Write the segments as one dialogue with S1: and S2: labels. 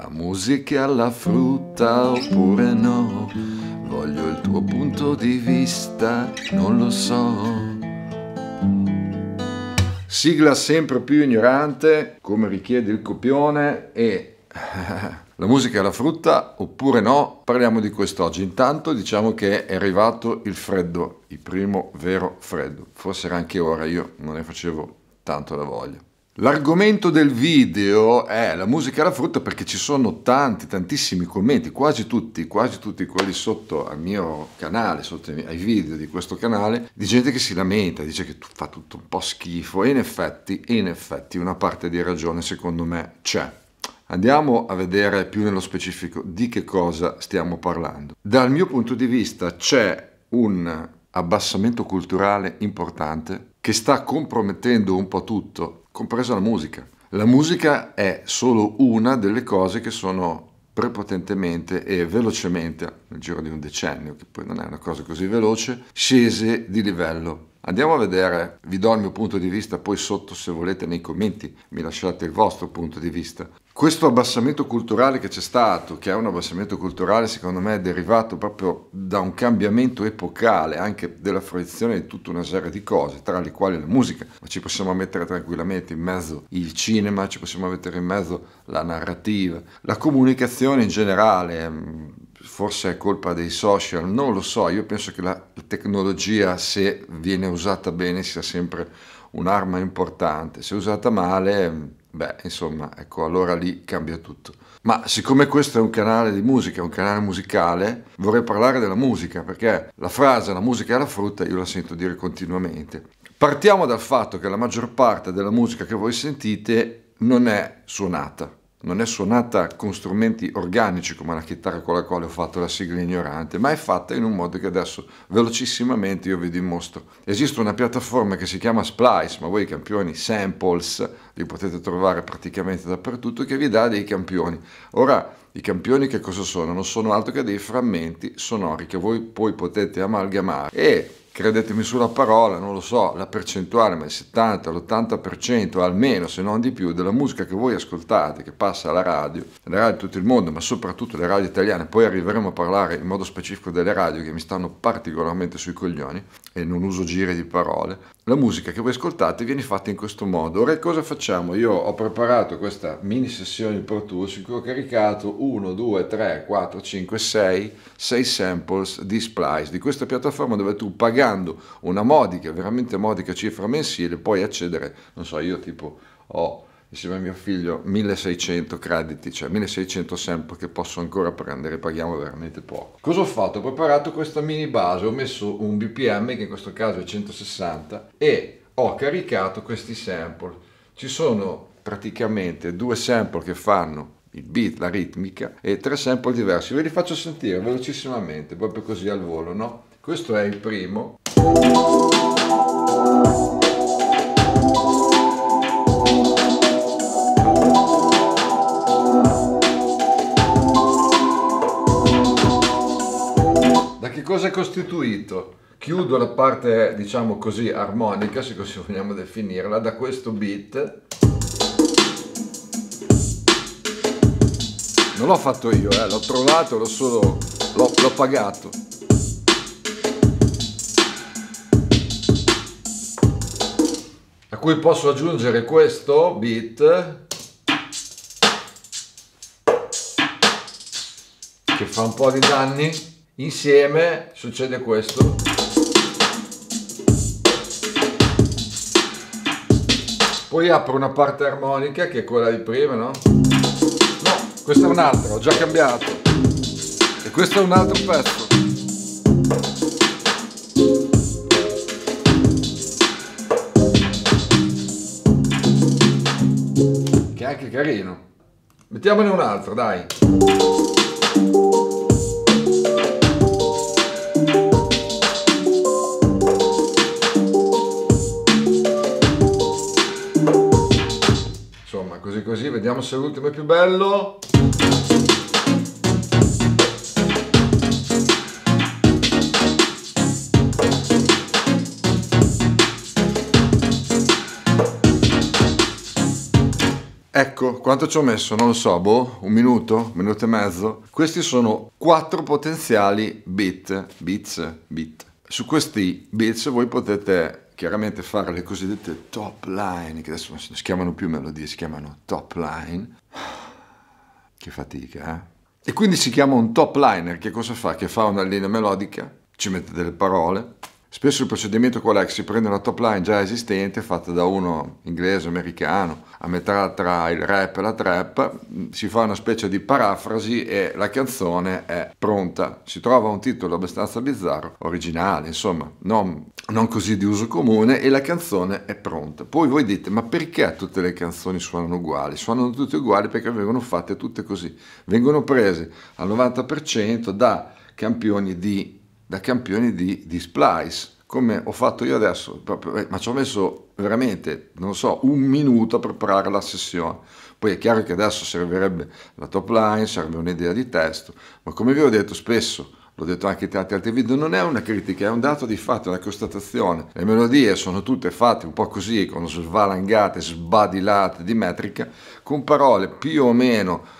S1: la musica alla frutta oppure no, voglio il tuo punto di vista, non lo so. Sigla sempre più ignorante, come richiede il copione, e la musica alla frutta oppure no, parliamo di quest'oggi. Intanto diciamo che è arrivato il freddo, il primo vero freddo, forse era anche ora, io non ne facevo tanto la voglia. L'argomento del video è la musica alla frutta perché ci sono tanti, tantissimi commenti, quasi tutti, quasi tutti quelli sotto al mio canale, sotto ai video di questo canale, di gente che si lamenta, dice che fa tutto un po' schifo e in effetti, in effetti una parte di ragione secondo me c'è. Andiamo a vedere più nello specifico di che cosa stiamo parlando. Dal mio punto di vista c'è un abbassamento culturale importante che sta compromettendo un po' tutto compresa la musica. La musica è solo una delle cose che sono prepotentemente e velocemente, nel giro di un decennio, che poi non è una cosa così veloce, scese di livello Andiamo a vedere, vi do il mio punto di vista, poi sotto se volete nei commenti mi lasciate il vostro punto di vista. Questo abbassamento culturale che c'è stato, che è un abbassamento culturale secondo me è derivato proprio da un cambiamento epocale anche della fruizione di tutta una serie di cose, tra le quali la musica, ma ci possiamo mettere tranquillamente in mezzo il cinema, ci possiamo mettere in mezzo la narrativa, la comunicazione in generale ehm, forse è colpa dei social, non lo so, io penso che la tecnologia se viene usata bene sia sempre un'arma importante, se usata male, beh, insomma, ecco, allora lì cambia tutto. Ma siccome questo è un canale di musica, un canale musicale, vorrei parlare della musica, perché la frase la musica è la frutta io la sento dire continuamente. Partiamo dal fatto che la maggior parte della musica che voi sentite non è suonata non è suonata con strumenti organici come la chitarra con la quale ho fatto la sigla ignorante, ma è fatta in un modo che adesso velocissimamente io vi dimostro. Esiste una piattaforma che si chiama Splice, ma voi i campioni samples li potete trovare praticamente dappertutto, che vi dà dei campioni. Ora, i campioni che cosa sono? Non sono altro che dei frammenti sonori che voi poi potete amalgamare e credetemi sulla parola, non lo so, la percentuale, ma il 70, l'80% almeno, se non di più, della musica che voi ascoltate, che passa alla radio, le radio di tutto il mondo, ma soprattutto le radio italiane, poi arriveremo a parlare in modo specifico delle radio che mi stanno particolarmente sui coglioni e non uso giri di parole, la musica che voi ascoltate viene fatta in questo modo. Ora cosa facciamo? Io ho preparato questa mini sessione di Pro Tools in cui ho caricato 1, 2, 3, 4, 5, 6, 6 samples di Splice, di questa piattaforma dove tu paghi pagando una modica, veramente modica cifra mensile, puoi accedere, non so, io tipo ho insieme a mio figlio 1600 crediti, cioè 1600 sempre che posso ancora prendere, paghiamo veramente poco. Cosa ho fatto? Ho preparato questa mini base, ho messo un BPM che in questo caso è 160 e ho caricato questi sample. Ci sono praticamente due sample che fanno il beat, la ritmica e tre sample diversi. Ve li faccio sentire velocissimamente, proprio così al volo, no? Questo è il primo. Da che cosa è costituito? chiudo la parte diciamo così armonica se così vogliamo definirla da questo beat non l'ho fatto io eh, l'ho trovato l'ho solo l'ho pagato a cui posso aggiungere questo beat che fa un po' di danni insieme succede questo poi apro una parte armonica che è quella di prima no? no, questa è un'altra, ho già cambiato e questo è un altro pezzo anche carino. Mettiamone un altro, dai. Insomma, così così, vediamo se l'ultimo è più bello. Ecco, quanto ci ho messo? Non lo so, boh, un minuto, un minuto e mezzo. Questi sono quattro potenziali bit, bits, bit. Su questi bits voi potete chiaramente fare le cosiddette top line, che adesso non si chiamano più melodie, si chiamano top line. Che fatica, eh? E quindi si chiama un top liner, che cosa fa? Che fa una linea melodica, ci mette delle parole, Spesso il procedimento qual è? Che si prende una top line già esistente, fatta da uno inglese americano, a metà tra il rap e la trap, si fa una specie di parafrasi e la canzone è pronta. Si trova un titolo abbastanza bizzarro, originale, insomma, non, non così di uso comune, e la canzone è pronta. Poi voi dite, ma perché tutte le canzoni suonano uguali? Suonano tutte uguali perché vengono fatte tutte così. Vengono prese al 90% da campioni di da campioni di, di splice, come ho fatto io adesso, proprio, eh, ma ci ho messo veramente, non so, un minuto a preparare la sessione. Poi è chiaro che adesso servirebbe la top line, serve un'idea di testo, ma come vi ho detto spesso, l'ho detto anche in tanti altri video, non è una critica, è un dato di fatto, è una constatazione. Le melodie sono tutte fatte un po' così, con svalangate, sbadilate di metrica, con parole più o meno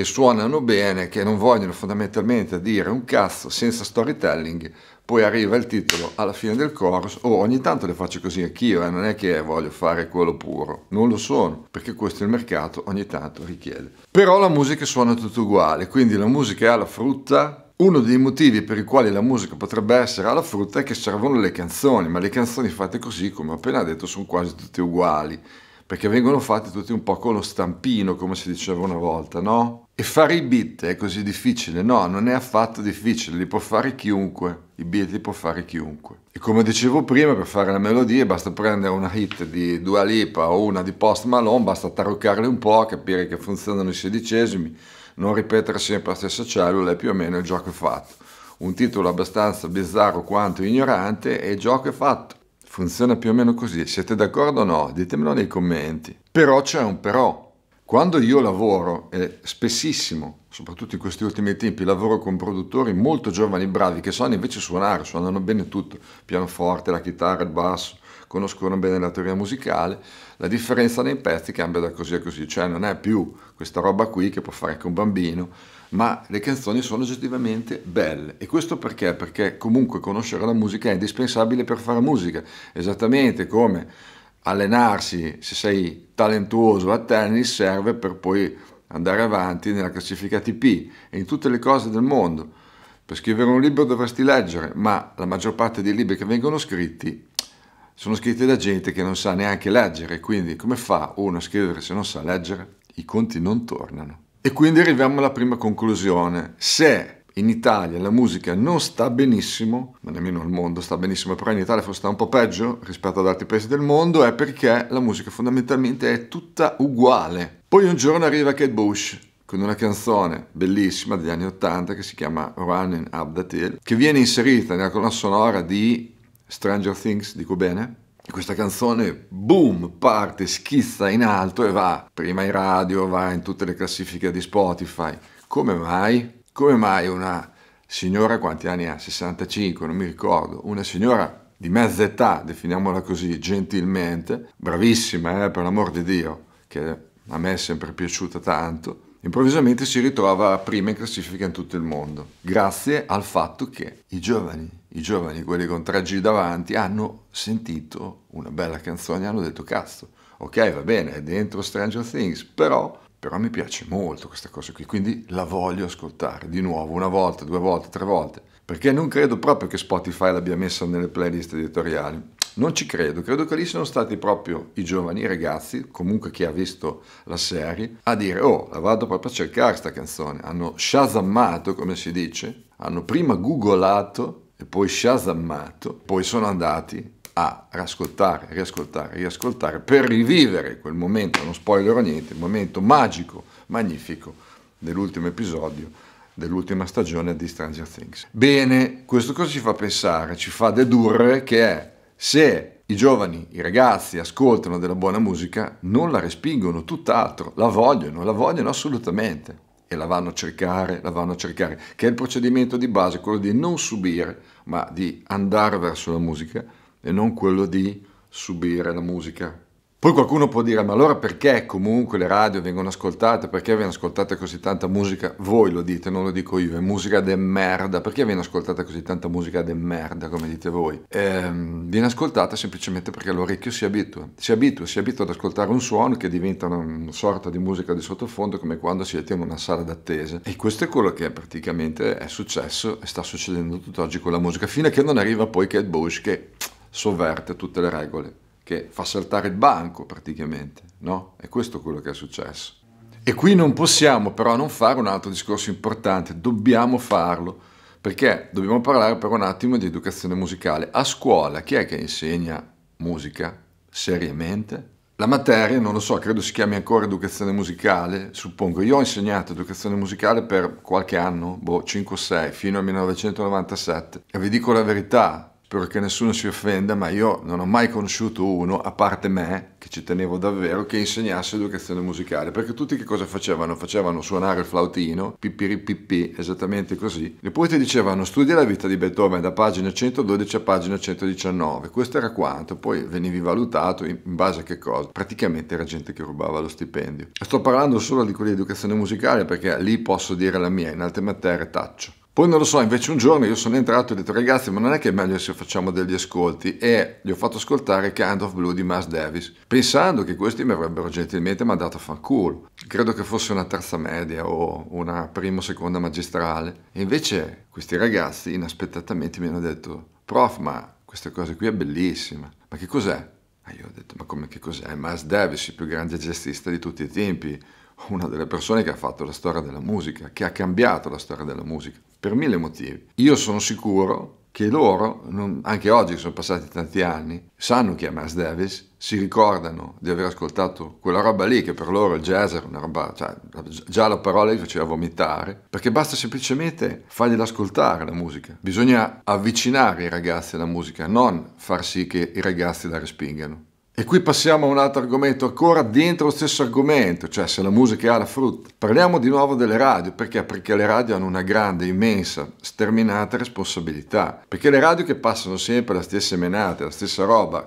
S1: che suonano bene, che non vogliono fondamentalmente dire un cazzo senza storytelling, poi arriva il titolo alla fine del chorus, o oh, ogni tanto le faccio così anch'io, e eh, non è che voglio fare quello puro, non lo sono, perché questo il mercato ogni tanto richiede. Però la musica suona tutto uguale, quindi la musica è alla frutta, uno dei motivi per i quali la musica potrebbe essere alla frutta è che servono le canzoni, ma le canzoni fatte così, come ho appena detto, sono quasi tutte uguali, perché vengono fatte tutte un po' con lo stampino, come si diceva una volta, no? E fare i beat è così difficile? No, non è affatto difficile, li può fare chiunque, i beat li può fare chiunque. E come dicevo prima, per fare la melodia basta prendere una hit di Dua Lipa o una di Post Malone, basta taroccarle un po', capire che funzionano i sedicesimi, non ripetere sempre la stessa cellula e più o meno il gioco è fatto. Un titolo abbastanza bizzarro quanto ignorante e il gioco è fatto. Funziona più o meno così. Siete d'accordo o no? Ditemelo nei commenti. Però c'è un però. Quando io lavoro, e spessissimo, soprattutto in questi ultimi tempi, lavoro con produttori molto giovani bravi che sanno invece suonare, suonano bene tutto, pianoforte, la chitarra, il basso, conoscono bene la teoria musicale, la differenza nei pezzi cambia da così a così, cioè non è più questa roba qui che può fare anche un bambino, ma le canzoni sono oggettivamente belle. E questo perché? Perché comunque conoscere la musica è indispensabile per fare musica, esattamente come allenarsi, se sei talentuoso a tennis, serve per poi andare avanti nella classifica TP e in tutte le cose del mondo. Per scrivere un libro dovresti leggere, ma la maggior parte dei libri che vengono scritti sono scritti da gente che non sa neanche leggere, quindi come fa uno a scrivere se non sa leggere? I conti non tornano. E quindi arriviamo alla prima conclusione. Se in Italia la musica non sta benissimo, ma nemmeno al mondo sta benissimo, però in Italia forse sta un po' peggio rispetto ad altri paesi del mondo, è perché la musica fondamentalmente è tutta uguale. Poi un giorno arriva Kate Bush con una canzone bellissima degli anni 80 che si chiama Running Up That Hill, che viene inserita nella colonna sonora di Stranger Things, dico bene, questa canzone boom parte, schizza in alto e va prima in radio, va in tutte le classifiche di Spotify. Come mai? come mai una signora, quanti anni ha? 65, non mi ricordo, una signora di mezza età, definiamola così gentilmente, bravissima eh, per l'amor di Dio, che a me è sempre piaciuta tanto, improvvisamente si ritrova prima in classifica in tutto il mondo, grazie al fatto che i giovani, i giovani, quelli con 3 G davanti, hanno sentito una bella canzone e hanno detto cazzo, ok va bene, è dentro Stranger Things, però però mi piace molto questa cosa qui, quindi la voglio ascoltare di nuovo, una volta, due volte, tre volte, perché non credo proprio che Spotify l'abbia messa nelle playlist editoriali. Non ci credo, credo che lì siano stati proprio i giovani, i ragazzi, comunque chi ha visto la serie, a dire oh, la vado proprio a cercare questa canzone. Hanno shazammato, come si dice, hanno prima googolato e poi shazammato, poi sono andati a ascoltare, riascoltare, riascoltare per rivivere quel momento, non spoilerò niente, il momento magico, magnifico dell'ultimo episodio dell'ultima stagione di Stranger Things. Bene, questo cosa ci fa pensare, ci fa dedurre che è, se i giovani, i ragazzi ascoltano della buona musica, non la respingono, tutt'altro, la vogliono, la vogliono assolutamente e la vanno a cercare, la vanno a cercare, che è il procedimento di base, quello di non subire, ma di andare verso la musica e non quello di subire la musica. Poi qualcuno può dire, ma allora perché comunque le radio vengono ascoltate? Perché viene ascoltata così tanta musica? Voi lo dite, non lo dico io, è musica de merda. Perché viene ascoltata così tanta musica de merda, come dite voi? Ehm, viene ascoltata semplicemente perché l'orecchio si abitua. Si abitua, si abitua ad ascoltare un suono che diventa una sorta di musica di sottofondo, come quando siete in una sala d'attesa. E questo è quello che praticamente è successo e sta succedendo tutt'oggi con la musica, fino a che non arriva poi Kate Bush che sovverte tutte le regole, che fa saltare il banco praticamente, no? E questo è quello che è successo. E qui non possiamo però non fare un altro discorso importante, dobbiamo farlo, perché dobbiamo parlare per un attimo di educazione musicale. A scuola chi è che insegna musica seriamente? La materia, non lo so, credo si chiami ancora educazione musicale, suppongo. Io ho insegnato educazione musicale per qualche anno, boh, 5 6, fino al 1997. E vi dico la verità, spero che nessuno si offenda, ma io non ho mai conosciuto uno, a parte me, che ci tenevo davvero, che insegnasse educazione musicale, perché tutti che cosa facevano? Facevano suonare il flautino, pipiripipi, esattamente così, e poi ti dicevano studia la vita di Beethoven da pagina 112 a pagina 119, questo era quanto, poi venivi valutato in base a che cosa, praticamente era gente che rubava lo stipendio. sto parlando solo di quella di educazione musicale perché lì posso dire la mia, in altre materie taccio. Poi non lo so, invece un giorno io sono entrato e ho detto ragazzi ma non è che è meglio se facciamo degli ascolti e gli ho fatto ascoltare Kind of Blue di Miles Davis pensando che questi mi avrebbero gentilmente mandato a fanculo. Credo che fosse una terza media o una prima o seconda magistrale e invece questi ragazzi inaspettatamente mi hanno detto prof ma questa cosa qui è bellissima, ma che cos'è? E io ho detto ma come che cos'è? Miles Davis il più grande jazzista di tutti i tempi una delle persone che ha fatto la storia della musica, che ha cambiato la storia della musica per mille motivi. Io sono sicuro che loro, non, anche oggi che sono passati tanti anni, sanno chi è Miles Davis, si ricordano di aver ascoltato quella roba lì, che per loro il jazz era una roba, cioè, già la parola gli faceva vomitare, perché basta semplicemente fargliela ascoltare la musica. Bisogna avvicinare i ragazzi alla musica, non far sì che i ragazzi la respingano. E qui passiamo a un altro argomento ancora dentro lo stesso argomento, cioè se la musica ha la frutta. Parliamo di nuovo delle radio, perché? Perché le radio hanno una grande, immensa, sterminata responsabilità. Perché le radio che passano sempre la stessa menata, la stessa roba,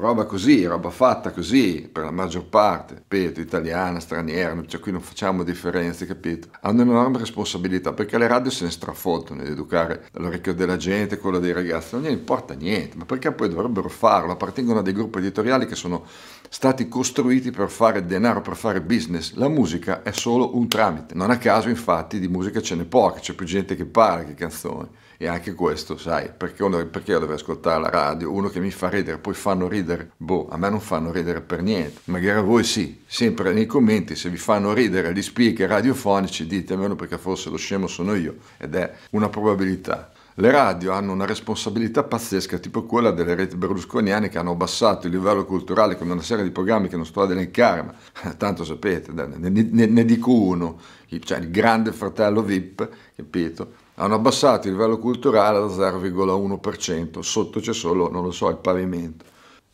S1: roba così, roba fatta così per la maggior parte, ripeto, italiana, straniera, cioè qui non facciamo differenze, capito? Hanno un'enorme responsabilità perché le radio se ne strafottono di educare l'orecchio della gente, quello dei ragazzi, non gli importa niente, ma perché poi dovrebbero farlo? Appartengono a dei gruppi editoriali che sono stati costruiti per fare denaro, per fare business. La musica è solo un tramite. Non a caso, infatti, di musica ce n'è poca, c'è più gente che parla che canzoni. E anche questo, sai, perché, uno, perché io devo ascoltare la radio? Uno che mi fa ridere, poi fanno ridere, boh, a me non fanno ridere per niente, magari a voi sì, sempre nei commenti se vi fanno ridere gli speaker radiofonici ditemelo perché forse lo scemo sono io ed è una probabilità. Le radio hanno una responsabilità pazzesca, tipo quella delle reti berlusconiane che hanno abbassato il livello culturale con una serie di programmi che non sto ad elencare, ma tanto sapete, ne, ne, ne dico uno, cioè il grande fratello VIP, capito? hanno abbassato il livello culturale allo 0,1%, sotto c'è solo, non lo so, il pavimento.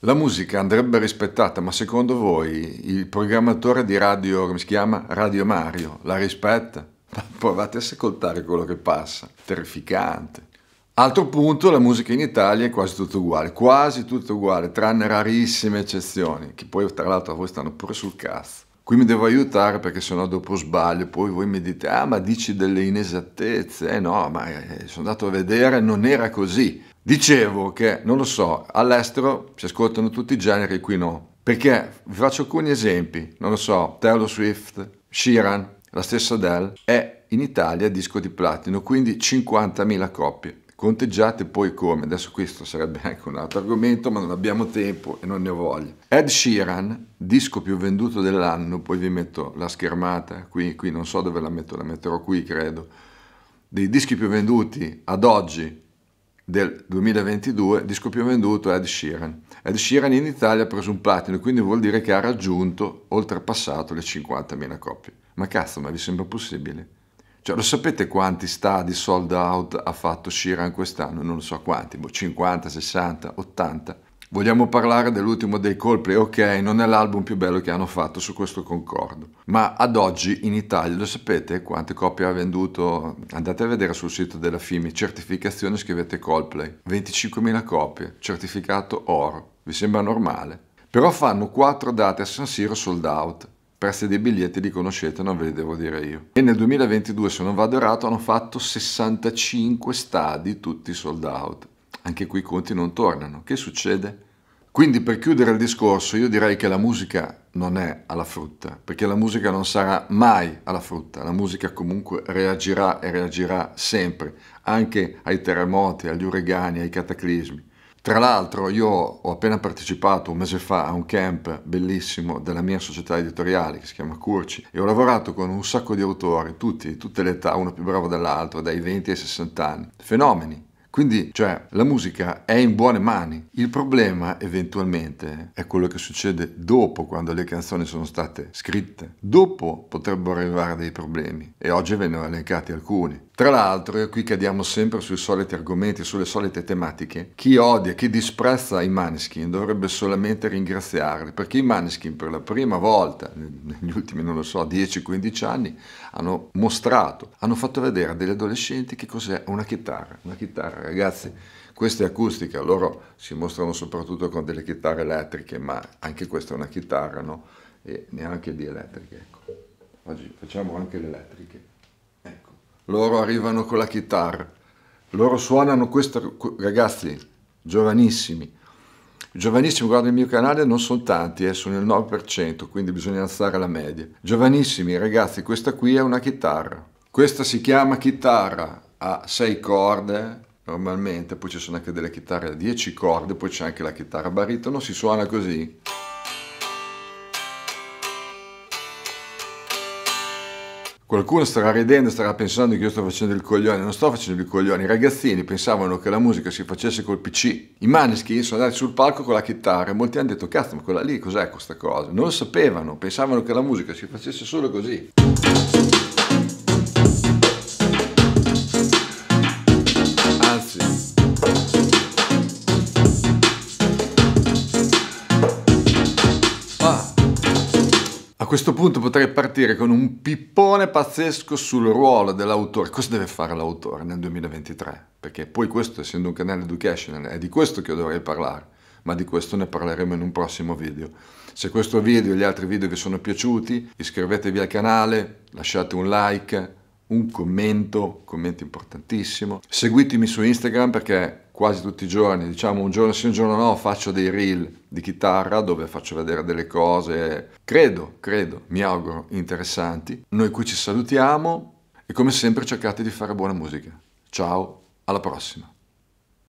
S1: La musica andrebbe rispettata, ma secondo voi il programmatore di radio, come si chiama? Radio Mario, la rispetta? Provate a ascoltare quello che passa, terrificante. Altro punto, la musica in Italia è quasi tutta uguale, quasi tutta uguale, tranne rarissime eccezioni, che poi tra l'altro a voi stanno pure sul cazzo. Qui mi devo aiutare perché sennò dopo sbaglio, poi voi mi dite, ah ma dici delle inesattezze, eh no, ma eh, sono andato a vedere, non era così. Dicevo che, non lo so, all'estero si ascoltano tutti i generi, qui no. Perché, vi faccio alcuni esempi, non lo so, Taylor Swift, Sheeran, la stessa Adele, è in Italia disco di platino, quindi 50.000 coppie conteggiate poi come, adesso questo sarebbe anche un altro argomento, ma non abbiamo tempo e non ne ho voglia. Ed Sheeran, disco più venduto dell'anno, poi vi metto la schermata qui, qui non so dove la metto, la metterò qui credo, dei dischi più venduti ad oggi del 2022, disco più venduto Ed Sheeran. Ed Sheeran in Italia ha preso un platino, quindi vuol dire che ha raggiunto, oltrepassato le 50.000 copie. Ma cazzo, ma vi sembra possibile? Cioè, lo sapete quanti stadi sold out ha fatto Shiran quest'anno? Non lo so quanti, 50, 60, 80. Vogliamo parlare dell'ultimo dei Coldplay? Ok, non è l'album più bello che hanno fatto, su questo concordo. Ma ad oggi in Italia, lo sapete quante copie ha venduto? Andate a vedere sul sito della FIMI, certificazione scrivete Coldplay. 25.000 copie, certificato oro. Vi sembra normale? Però fanno 4 date a San Siro sold out prezzi dei biglietti li conoscete, non ve li devo dire io. E nel 2022, se non vado errato, hanno fatto 65 stadi tutti sold out. Anche qui i conti non tornano. Che succede? Quindi per chiudere il discorso io direi che la musica non è alla frutta, perché la musica non sarà mai alla frutta, la musica comunque reagirà e reagirà sempre, anche ai terremoti, agli uragani, ai cataclismi. Tra l'altro io ho appena partecipato un mese fa a un camp bellissimo della mia società editoriale che si chiama Curci e ho lavorato con un sacco di autori, tutti, di tutte le età, uno più bravo dell'altro, dai 20 ai 60 anni, fenomeni. Quindi, cioè, la musica è in buone mani. Il problema, eventualmente, è quello che succede dopo, quando le canzoni sono state scritte. Dopo potrebbero arrivare dei problemi, e oggi ve ne ho elencati alcuni. Tra l'altro, e qui cadiamo sempre sui soliti argomenti, sulle solite tematiche, chi odia, chi disprezza i Maneskin dovrebbe solamente ringraziarli, perché i Maneskin per la prima volta, negli ultimi, non lo so, 10-15 anni, hanno mostrato, hanno fatto vedere a degli adolescenti che cos'è una chitarra. Una chitarra, ragazzi, questa è acustica, loro si mostrano soprattutto con delle chitarre elettriche, ma anche questa è una chitarra, no? E neanche di elettriche, ecco. Oggi facciamo anche le elettriche loro arrivano con la chitarra, loro suonano questo, ragazzi giovanissimi, giovanissimi, guarda il mio canale, non sono tanti, eh, sono il 9%, quindi bisogna alzare la media. Giovanissimi, ragazzi, questa qui è una chitarra, questa si chiama chitarra a 6 corde, normalmente, poi ci sono anche delle chitarre a 10 corde, poi c'è anche la chitarra baritono, si suona così. Qualcuno starà ridendo, starà pensando che io sto facendo il coglione, non sto facendo il coglione, i ragazzini pensavano che la musica si facesse col PC. I maneschi sono andati sul palco con la chitarra e molti hanno detto cazzo ma quella lì cos'è questa cosa? Non lo sapevano, pensavano che la musica si facesse solo così. questo punto potrei partire con un pippone pazzesco sul ruolo dell'autore. Cosa deve fare l'autore nel 2023? Perché poi questo, essendo un canale educational, è di questo che io dovrei parlare, ma di questo ne parleremo in un prossimo video. Se questo video e gli altri video vi sono piaciuti, iscrivetevi al canale, lasciate un like, un commento, commento importantissimo. Seguitemi su Instagram perché quasi tutti i giorni, diciamo un giorno sì, un giorno no, faccio dei reel di chitarra dove faccio vedere delle cose, credo, credo, mi auguro, interessanti. Noi qui ci salutiamo e come sempre cercate di fare buona musica. Ciao, alla prossima.